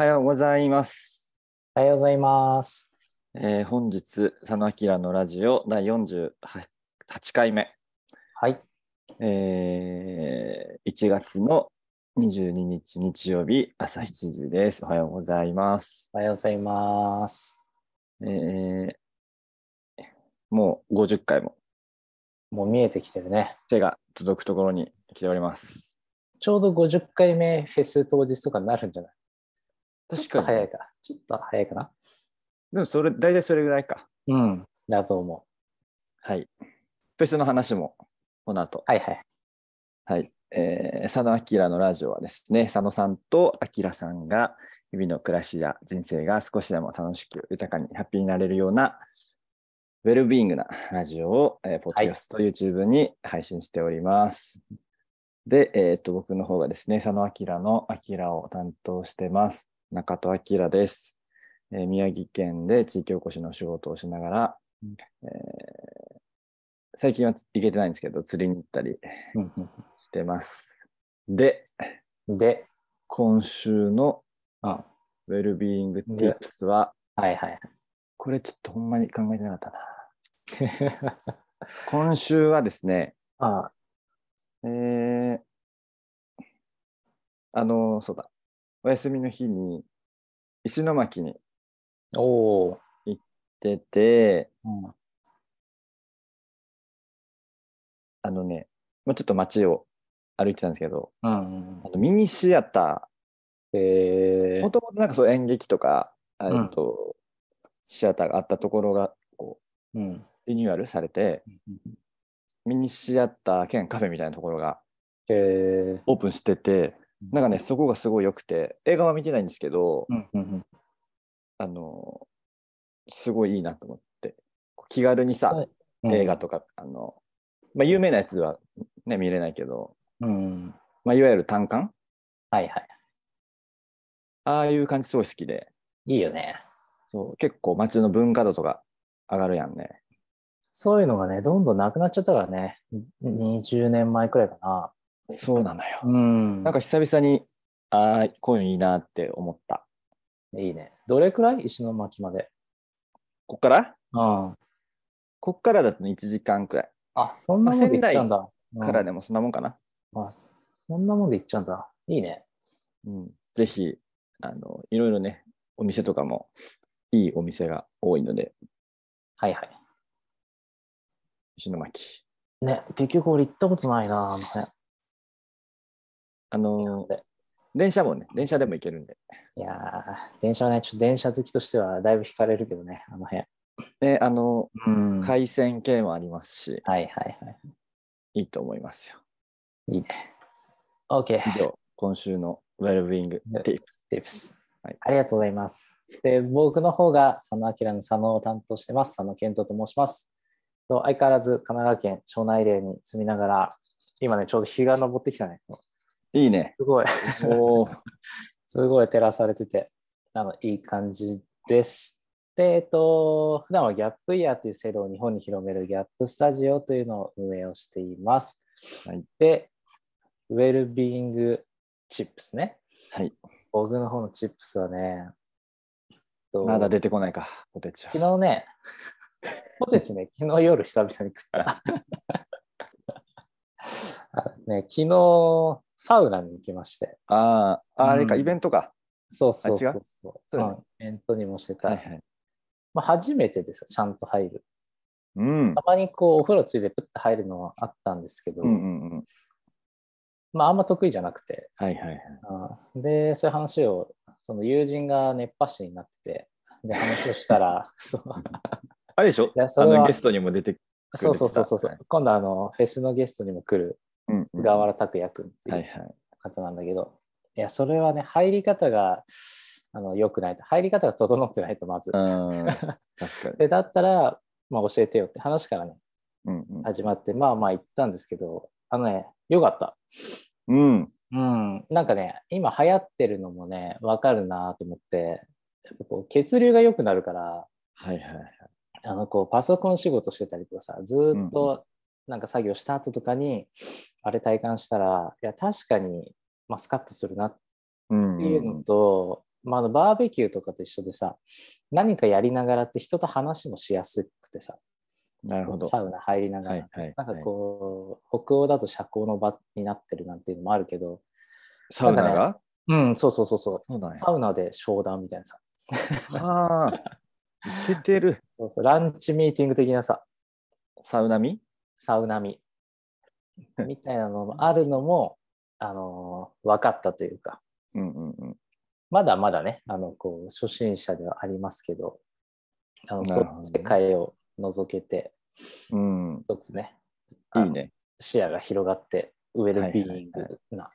おはようございます。おはようございます。えー、本日、佐野明のラジオ第48回目。はい。えー、1月の22日日曜日朝7時です。おはようございます。おはようございます。えー、もう50回も。もう見えてきてるね。手が届くところに来ております。ちょうど50回目フェス当日とかになるんじゃない確かに。早いか。ちょっと早いかな。でもそれ、大体それぐらいか。うん、だと思う。はい。フェスの話も、この後。はいはい。はい。えー、佐野明のラジオはですね、佐野さんと明さんが、日々の暮らしや人生が少しでも楽しく豊かにハッピーになれるようなウェルビーイングなラジオを、えー、ポッドキャスト、はい、YouTube に配信しております。で、えー、っと僕の方がですね、佐野明の「明を担当してます。中戸明です、えー、宮城県で地域おこしの仕事をしながら、えー、最近は行けてないんですけど、釣りに行ったりしてます。で、で、今週のあウェルビーイングティップスは、はいはい。これちょっとほんまに考えてなかったな。今週はですね、ああえー、あの、そうだ、お休みの日に石巻に行ってて、うん、あのね、まあ、ちょっと街を歩いてたんですけど、うん、あとミニシアターもともとなんかそう演劇とか、えと、うん、シアターがあったところがこう、うん、リニューアルされて、ミニシアター兼カフェみたいなところがオープンしてて。なんかね、そこがすごい良くて、映画は見てないんですけど、うんうんうん、あの、すごいいいなと思って、気軽にさ、はいうん、映画とか、あの、まあ、有名なやつはね、見れないけど、うん、まあ、いわゆる単館はいはい。ああいう感じすごい好きで。いいよね。そう結構街の文化度とか上がるやんね。そういうのがね、どんどんなくなっちゃったからね、20年前くらいかな。そうなのよ。うん。なんか久々に、ああ、こういうのいいなって思った。いいね。どれくらい石巻まで。こっからうん。こっからだと1時間くらい。あ、そんなもんで行っちゃうんだ。からでもそんなもんかな。まあ、そんなもんで行っちゃうんだ。いいね。うん。ぜひ、あの、いろいろね、お店とかもいいお店が多いので。はいはい。石巻。ね、結局俺行ったことないな、あの辺。あのー、電車もね、電車でも行けるんで。いや電車はね、ちょっと電車好きとしてはだいぶ引かれるけどね、あの辺。ね、あの、うん、回線系もありますし、はいはいはい。いいと思いますよ。いいね。OK。以上、今週のウェルビングティップス。ティはい、ありがとうございます。で、僕の方が佐野明の佐野を担当してます。佐野健人と申します。相変わらず神奈川県庄内霊に住みながら、今ね、ちょうど日が昇ってきたね。いいね。すごい。お すごい照らされてて、あのいい感じです。で、えっと、普段はギャップイヤーという制度を日本に広めるギャップスタジオというのを運営をしています。はい、で、ウェルビーイングチップスね。はい。僕の方のチップスはね、まだ出てこないか、ポテチは。昨日ね、ポテチね、昨日夜久々に食ったら ね、昨日、サウナに行きまして。ああ、あれか、うん、イベントか。そうそうそうそう。そうイベントにもしてた。はいはい、まあ、初めてですちゃんと入る。うん、たまにこうお風呂ついでプッと入るのはあったんですけど、うんうんうん、まああんま得意じゃなくて、はいはいはい、でそういう話をその友人が熱波師になっててで話をしたら そうあれでしょいやそのゲストにも出てそうそうそうそう今度あのフェスのゲストにも来るうんうん、菅原拓也君っていう方なんだけど、はいはい、いやそれはね入り方があの良くないと入り方が整ってないとまず。でだったら、まあ、教えてよって話からね、うんうん、始まってまあまあ行ったんですけどあのねよかった。うんうん、なんかね今流行ってるのもね分かるなと思ってこう血流が良くなるから、はいはいはい、あのこうパソコン仕事してたりとかさずっとなんか作業した後とかにあれ体感したらいや確かに、まあ、スカッとするなっていうのと、まあ、あのバーベキューとかと一緒でさ何かやりながらって人と話もしやすくてさなるほどサウナ入りながら、はいはい、なんかこう、北欧だと社交の場になってるなんていうのもあるけどサウナが、ね、うんそうそうそうそう、ね、サウナで商談みたいなさああ いけてるそうそうランチミーティング的なさサウナミサウナみ みたいなのもあるのも、あのー、分かったというか、うんうんうん、まだまだねあのこう初心者ではありますけどあのそ世界を覗けて、うん、一つねいいね視野が広がってウェルビーイングな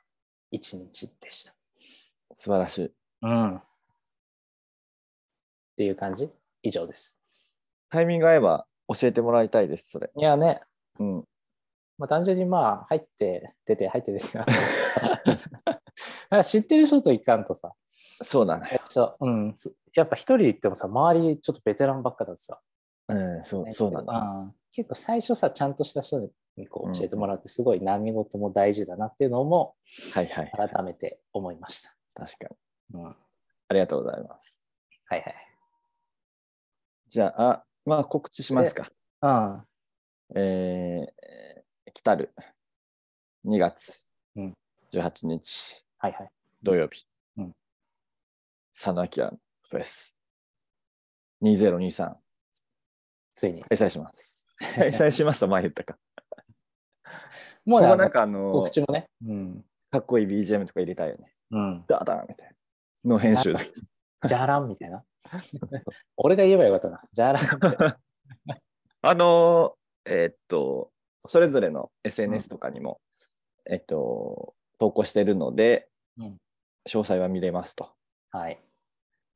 一日でした、はいはいはい、素晴らしい、うん、っていう感じ以上ですタイミング合えば教えてもらいたいですそれいやねうん、まあ、単純にまあ入って出て入って出て 知ってる人といかんとさそうだねうん、やっぱ一人で行ってもさ周りちょっとベテランばっかだとさ、うん、そうそうなの結構最初さちゃんとした人にこう教えてもらって、すごい何事も大事だなっていうのも改めて思いました、うんはいはい、確かに、うん、ありがとうございますはいはいじゃあまあ告知しますかうんえー、来たる2月18日、はいはい、土曜日、うん、サナキアフェス2023ついに開催します開催しますと前言ったか もうなんかあのもね、かっこいい BGM とか入れたいよね、うん、ダダみたいなの編集だけ じゃらんみたいな 俺が言えばよかったなじゃらんみたいなあのえー、っと、それぞれの SNS とかにも、うん、えっと、投稿しているので、うん、詳細は見れますと。はい。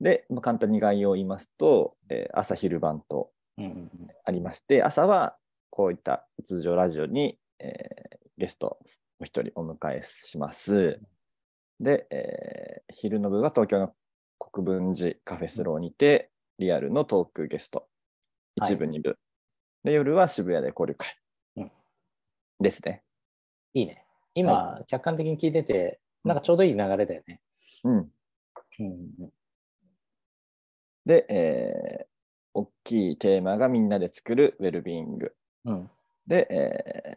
で、まあ、簡単に概要を言いますと、えー、朝、昼、晩とありまして、うんうんうん、朝はこういった通常ラジオに、えー、ゲストお一人お迎えします。で、えー、昼の部は東京の国分寺カフェスローにて、リアルのトークゲスト、一部、二、はい、部で、夜は渋谷で交流会。うん、ですね。いいね。今、はい、客観的に聞いてて、なんかちょうどいい流れだよね。うん。うん、で、えー、大きいテーマがみんなで作るウェルビーイング。うん、で、えー、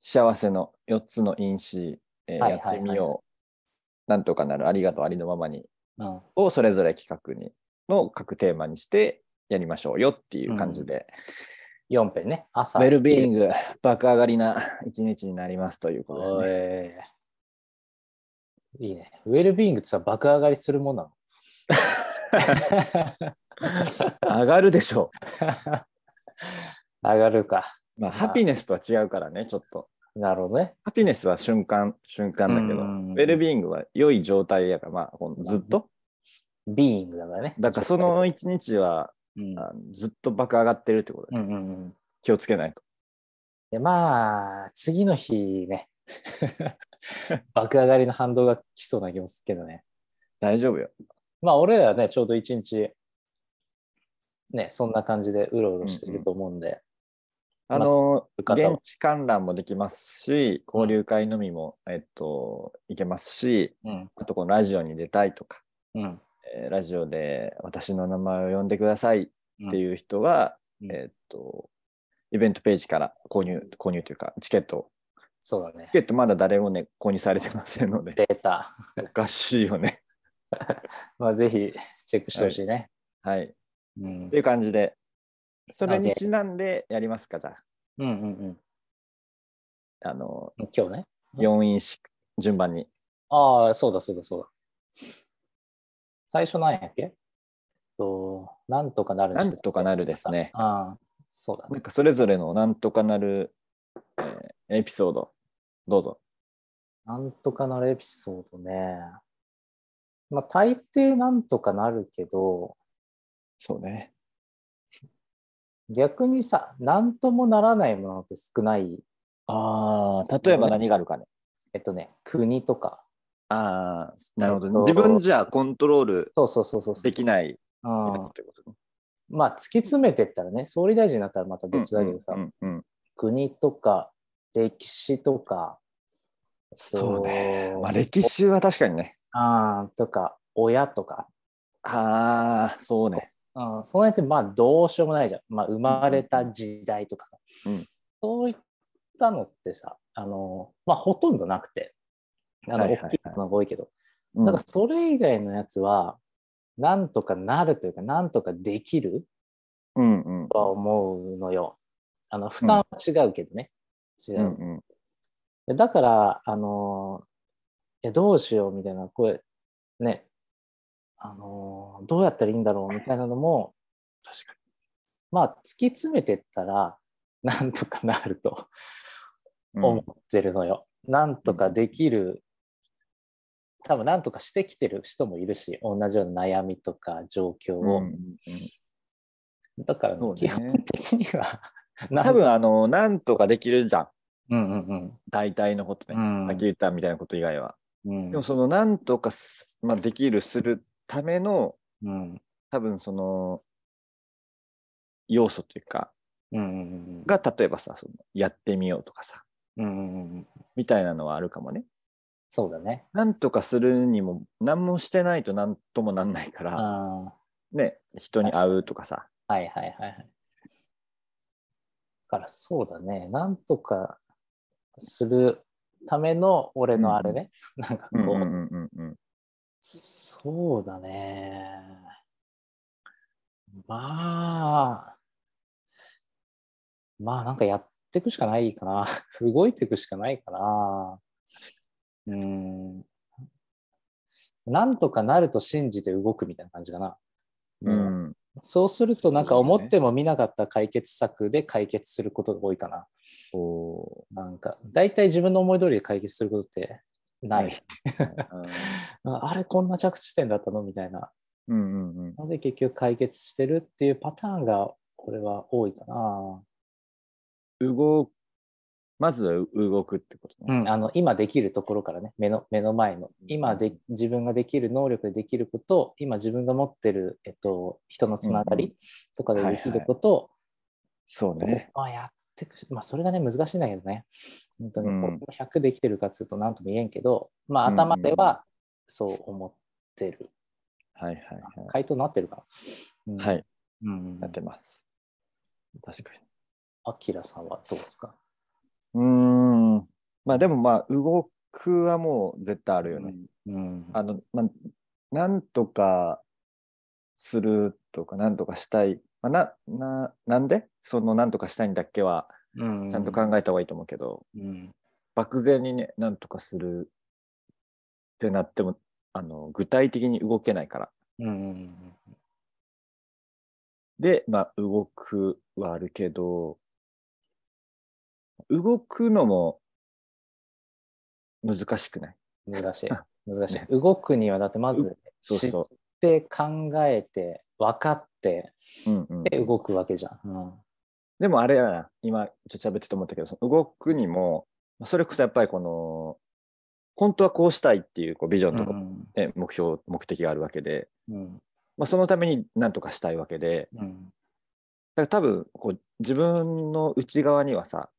幸せの4つの因子、えー、やってみよう。なんとかなる、ありがとう、ありのままに。うん、をそれぞれ企画にの各テーマにして、やりましょうよっていう感じで。うん、4ね、朝。ウェルビーイング、爆上がりな一日になりますということですね。いいね。ウェルビーイングってさ、爆上がりするもんなの上がるでしょう。上がるか。まあ、ハピネスとは違うからね、ちょっと。なるほどね。ハピネスは瞬間、瞬間だけど、ウェルビーイングは良い状態やから、まあ、ずっと。ビーイングだからね。だからその一日はうん、ずっと爆上がってるってことです、うんうんうん、気をつけないと。でまあ、次の日ね、爆上がりの反動が来そうな気もするけどね。大丈夫よ。まあ、俺らはね、ちょうど一日、ね、そんな感じでうろうろしてると思うんで。うんうん、あの、ま現地観覧もできますし、交流会のみも、うん、えっと、行けますし、うん、あとこのラジオに出たいとか、うん、ラジオで私の名前を呼んでくださいっていう人は、うん、えっ、と、イベントページから購入、購入というか、チケットそうだね。チケットまだ誰もね、購入されてませんので。データ。おかしいよね。まあ、ぜひチェックしてほしいね。はい。はい、うん、っていう感じで、それにちなんでやりますか、じゃあ。うんうんうん。あの、今日ね。4位順番に。ああ、そうだそうだそうだ。最初なんやっけと、なんとかなるなんとかなるですね。あそうだ、ね、なんかそれぞれのなんとかなる、えー、エピソード、どうぞ。なんとかなるエピソードね。まあ、大抵なんとかなるけど、そうね。逆にさ、なんともならないものって少ない。ああ、例えば何があるかね。えっとね、国とか。ああ、なるほど、ね自分じゃコントロールできないやつってことね。まあ、突き詰めてったらね、総理大臣になったらまた別だけどさ、うんうんうんうん、国とか歴史とか、そうね、まあ、歴史は確かにね。あとか、親とか。ああ、そうね。あその辺ってまあどうしようもないじゃん。まあ、生まれた時代とかさ、うん、そういったのってさ、あのまあ、ほとんどなくて。あの、大きいものが多いけど。なんかそれ以外のやつは、なんとかなるというか、なんとかできるうんうん、とは思うのよ。あの負担は違うけどね。違う、うんうん、だから、あのえ、どうしようみたいな声、ね、あのどうやったらいいんだろうみたいなのも、まあ、突き詰めてったら、なんとかなると思ってるのよ。うん、なんとかできる多分何とかしてきてる人もいるし同じような悩みとか状況を、うんうん、だから、ね、基本的には 多分あの何とかできるじゃん,、うんうんうん、大体のことね、うん、さっき言ったみたいなこと以外は、うん、でもその何とか、まあ、できるするための、うん、多分その要素というか、うんうんうん、が例えばさそのやってみようとかさ、うんうんうん、みたいなのはあるかもね。そうだね。なんとかするにも、何もしてないと何ともなんないから、ね、人に会うとかさ。はいはいはいはい。だからそうだね、なんとかするための俺のあれね。うん、なんかこう,、うんうんうんうん。そうだね。まあ、まあなんかやっていくしかないかな。動いていくしかないかな。うんなんとかなると信じて動くみたいな感じかな。うん、そうすると、なんか思っても見なかった解決策で解決することが多いかな。おなんか、大体自分の思い通りで解決することってない。うん、あれ、こんな着地点だったのみたいな。うんうんうん、ので、結局解決してるっていうパターンが、これは多いかな。動まず動くってこと、ね、うん、あの今できるところからね目の目の前の今で自分ができる能力でできること今自分が持ってる、えっと、人のつながりとかでできることを、そうね、まあ、やってくまあ、それがね難しいんだけどね本当に100できてるかっつうと何とも言えんけど、まあ、頭ではそう思ってる、はいはいはい、回答なってるかな、うん、はい、うん、なってます確かにあきらさんはどうですかまあでもまあ動くはもう絶対あるよね。うん、うん、あの、まあ、なんとかするとか、なんとかしたい。まあ、な、な、なんでそのなんとかしたいんだっけは、ちゃんと考えた方がいいと思うけど、うん、漠然にね、なんとかするってなっても、あの、具体的に動けないから。うん、で、まあ、動くはあるけど、動くのも難しくない難しい。難しい。ね、動くにはだってまず知って考えて分かってで動くわけじゃん。うん、うん、でもあれやな今ちょっとべってて思ったけどその動くにもそれこそやっぱりこの本当はこうしたいっていうこうビジョンとか、ね、うん、目標目的があるわけで、うんまあ、そのために何とかしたいわけで、うん、だから多分こう自分の内側にはさ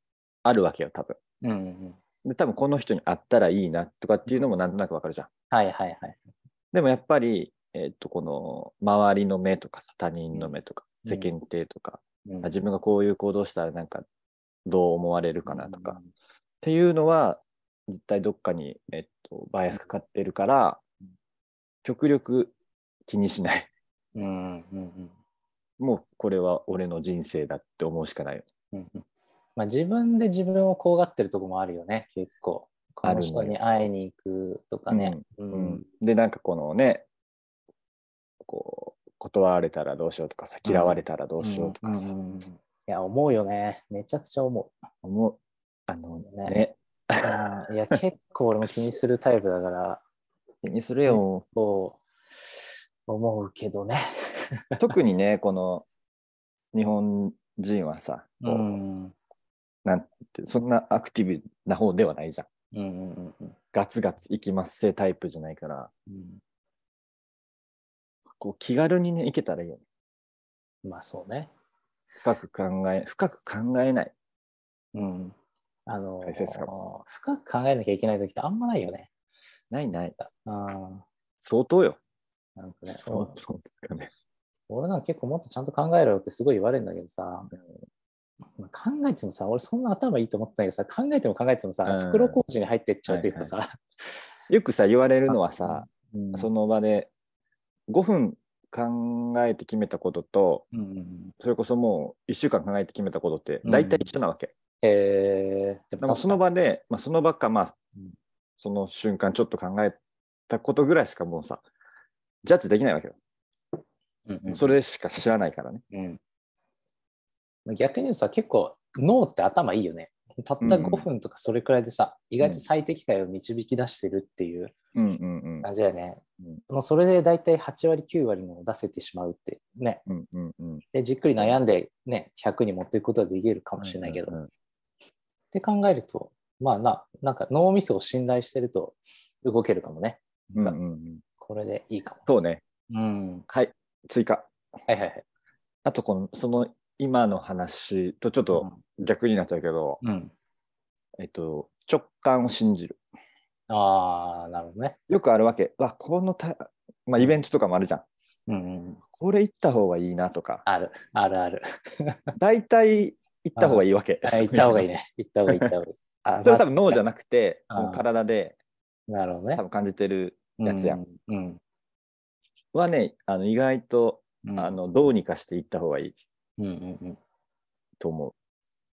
あるわけよ多分。うんうんで多分この人に会ったらいいなとかっていうのもなんとなくわかるじゃん。はいはいはい。でもやっぱり、えー、っとこの周りの目とかさ他人の目とか世間体とか、うん、自分がこういう行動したらなんかどう思われるかなとか、うん、っていうのは絶対どっかに、えー、っと、バイアスかかってるから、うん、極力気にしない。うんもうこれは俺の人生だって思うしかないよ。うんまあ、自分で自分を怖がってるとこもあるよね結構この人に会いに行くとかね、うんうん、でなんかこのねこう断られたらどうしようとかさ嫌われたらどうしようとかさ、うん、いや思うよねめちゃくちゃ思う思うあのねねいや結構俺も気にするタイプだから 気にするよこう思うけどね 特にねこの日本人はさ、うん、なんて、そんなアクティブな方ではないじゃん。うんうんうんガツガツいきますせタイプじゃないから、うん、こう気軽にね、いけたらいいよね。まあそうね。深く考え、深く考えない。うん。あのー、深く考えなきゃいけない時ってあんまないよね。ないない。あ相当よ。なんかね、相当ですかね。俺なんか結構もっとちゃんと考えろよってすごい言われるんだけどさ、うん、考えてもさ、俺そんな頭いいと思ってないけどさ、考えても考えてもさ、うん、袋小路に入ってっちゃうというかさ、はいはい、よくさ、言われるのはさ、その場で5分考えて決めたことと、うん、それこそもう1週間考えて決めたことって大体一緒なわけ。うん、えー、その場で、まあ、その場か、まあ、その瞬間ちょっと考えたことぐらいしかもうさ、ジャッジできないわけよ。うんうん、それしか知らないからね。うん逆にさ、結構脳って頭いいよね。たった5分とかそれくらいでさ、うん、意外と最適解を導き出してるっていう感じだよね。もうそれで大体8割9割も出せてしまうってね。うんうんうん、でじっくり悩んで、ね、100に持っていくことはできるかもしれないけど。うんうんうん、って考えるとまあななんか脳みそを信頼してると動けるかもね。うんうんうん、これでいいかも。そうね。うん、はい追加。はいはいはい。あとこのその今の話とちょっと逆になっちゃうけど、うん、えっと、直感を信じる。ああ、なるほどね。よくあるわけ。わ、このた、まあ、イベントとかもあるじゃん。うん、これ行った方がいいなとか。ある、あるある。大体行った方がいいわけ。行った方がいいね。行った方がいい、行った方がいい。あ それは多分脳じゃなくて、体で、なるほどね。多分感じてるやつや。うん、うん、はね、あの意外と、あのどうにかして行った方がいい。うんうんうん。と思う。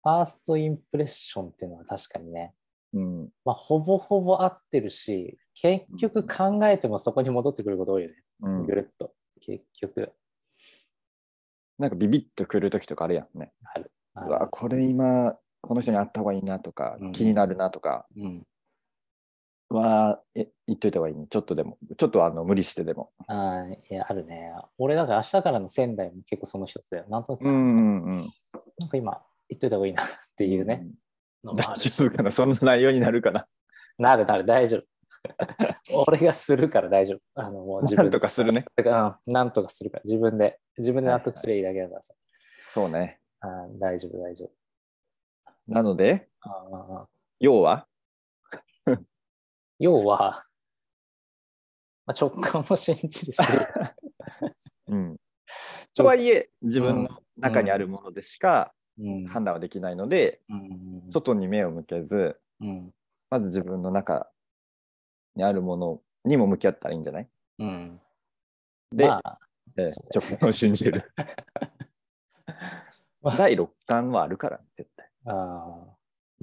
ファーストインプレッションっていうのは確かにね、うんまあ、ほぼほぼ合ってるし、結局考えてもそこに戻ってくること多いよね。うん、ぐるっと、結局。なんかビビッとくるときとかあるやんね。ある。あるわこれ今、この人に会った方がいいなとか、うん、気になるなとか、うん、はえ言っといた方がいいね。ちょっとでも、ちょっとあの無理してでも。あいや、あるね。俺なんか明日からの仙台も結構その一つだよ。なんとなく、うんうんうん、なんか今、言っといた方がいいなっていうね。う大丈夫かなそんな内容になるかななるなる、大丈夫。俺がするから大丈夫。あのもう自分とかするね。なんとかするから、自分で、自分で納得すればいいだけだからさ。そうね。あ大丈夫、大丈夫。なので、要は要は、まあ、直感も信じるし、うん、とはいえ自分の中にあるものでしか判断はできないので、うんうん、外に目を向けず、うん、まず自分の中にあるものにも向き合ったらいいんじゃない、うん、で、まあ、えー、直感を信じる。第6感はあるから、ね、絶対。あ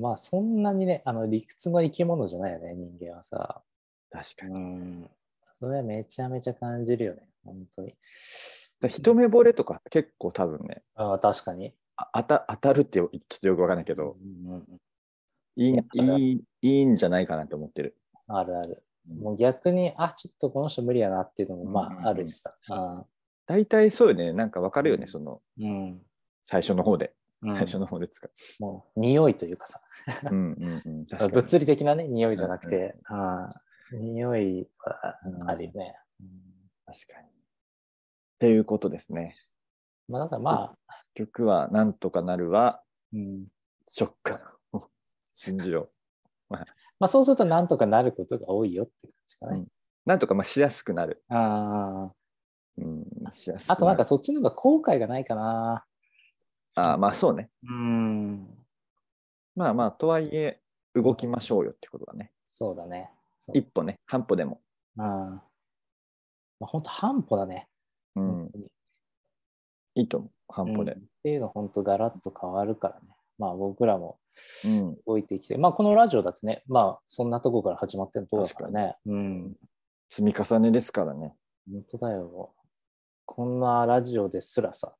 まあそんなにね、あの理屈の生き物じゃないよね、人間はさ。確かに。それはめちゃめちゃ感じるよね、本当に。一目惚れとか結構多分ね。ああ、確かに。あた当たるってちょっとよくわかんないけど、うんいいいいいんじゃないかなって思ってる。あるある。もう逆に、あ、ちょっとこの人無理やなっていうのも、まあ、あるしさ。大体そうよね、なんかわかるよね、その、うん、最初の方で。最初の方ですか。うもう匂いというかさうんうん、う ん、物理的なね匂いじゃなくて、うんうん、あ匂いはあるよね、うん、確かに。っていうことですね。まあんかまあ曲は「なんとかなるは」うん、ショックを 信じよう。まあ、そうするとなんとかなることが多いよって感じかね。うん、なんとかまあしやすくなる。ああ。うん、しやすくあとなんかそっちの方が後悔がないかな。あまあそうね。うん。まあまあ、とはいえ、動きましょうよってことだね。そうだね。一歩ね、半歩でも。あ、まあ、本当半歩だね。うん。いいと思う、半歩で。うん、程度本当ガラッと変わるからね。まあ僕らも動いてきて、うん、まあこのラジオだってね、まあそんなとこから始まってるとこだからね。うん。積み重ねですからね。本当だよ。こんなラジオですらさ、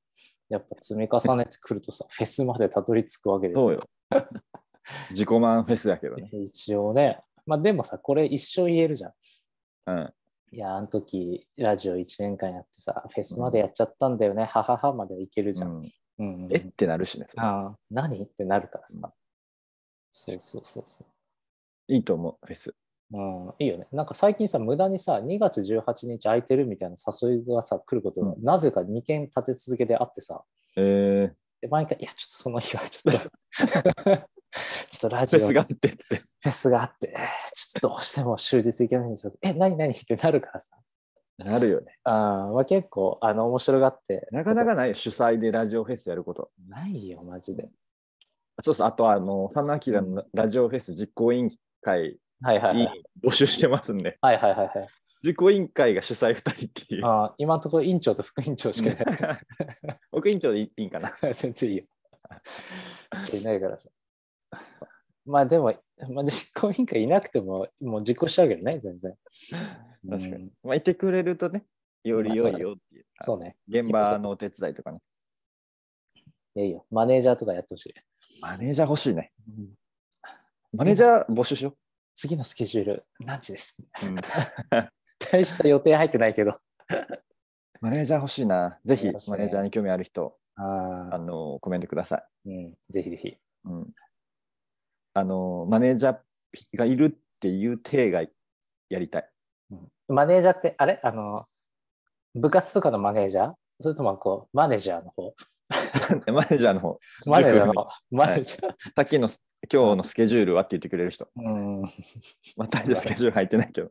やっぱ積み重ねてくるとさ、フェスまでたどり着くわけですよ。よ 自己満フェスだけどね。一応ね。まあでもさ、これ一生言えるじゃん。うん。いや、あの時、ラジオ1年間やってさ、フェスまでやっちゃったんだよね、はははまではいけるじゃん。うんうんうん、えってなるしね。あ何ってなるからさ、うん、そうそうそうそう。いいと思う、フェス。うん、いいよね。なんか最近さ、無駄にさ、2月18日空いてるみたいな誘いがさ、来ることが、うん、なぜか2件立て続けであってさ、えー、で毎回、いや、ちょっとその日はちょっと ちょっとラジオ。フェスがあってって。フェスがあって、ちょっとどうしても終日行けないんですよ。え、何何ってなるからさ。なるよね。あ、まあ、結構、あの、面白がって。なかなかない主催でラジオフェスやること。ないよ、マジで。そうそう、あとあの、佐野明のラジオフェス実行委員会はいはい、はい、募集してますんで。はいはいはいはい。自己委員会が主催2人っていう。あ今のところ委員長と副委員長しかいない。副 委員長でいいんかな。全然いいよ。しかいないからさ。まあでも、まあ、実行委員会いなくても、もう実行しちゃうけどね、全然。確かに。まあ、いてくれるとね、より良いよっていう。そうね。現場のお手伝いとかね。いいよ。マネージャーとかやってほしい。マネージャー欲しいね。マネージャー募集しよう。次のスケジュール何時です、うん、大した予定入ってないけどマネージャー欲しいなぜひ、マネージャーに興味ある人ああのコメントください、うん、ぜひぜひ、うん、あのマネージャーがいるっていう体がやりたい、うん、マネージャーってあれあの部活とかのマネージャーそれともこうマネージャーの方 マネージャーの方。マネージャーの、マネージャー、さっきの今日のスケジュールはって言ってくれる人。うん。まあ、大丈スケジュール入ってないけど。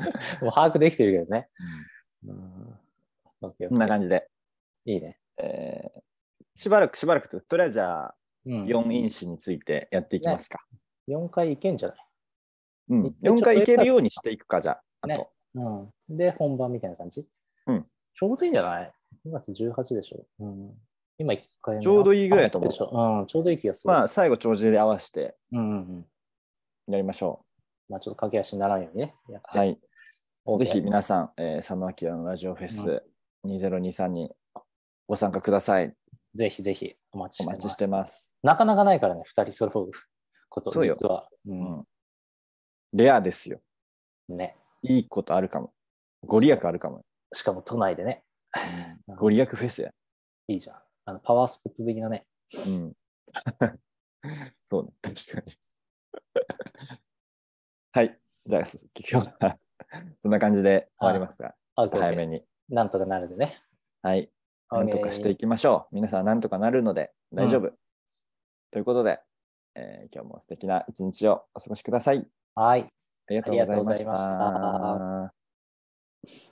もう把握できてるけどね。うん。こんな感じで。いいね。えー、しばらくしばらくと、とりあえずじゃあ、4因子についてやっていきますか。ね、4回いけんじゃないうん、4回いけるようにしていくか、じゃあ。あと、うん。で、本番みたいな感じうん。ちょうどいいんじゃない2月18でしょ。うん、今1回目。ちょうどいいぐらいだと思う。うん、ちょうどいい気がする。まあ、最後、帳尻で合わせて、やりましょう。まあ、ちょっと駆け足にならんようにね。はい。ぜひ皆さん、えー、佐野明のラジオフェス2023にご参加ください。ぜひぜひお待ちしてます。なかなかないからね、2人揃う こと、実は、うん。レアですよ。ね。いいことあるかも。ご利益あるかも。しかも都内でね。ご利益フェスや。いいじゃん。あのパワースポット的なね。うん。そうね、確かに。はい。じゃあ、今日はそんな感じで終わりますが、ちょっと早めに。なんとかなるでね。はい。なんとかしていきましょう。皆さん、なんとかなるので大丈夫。うん、ということで、えー、今日も素敵な一日をお過ごしください。はい。ありがとうございました。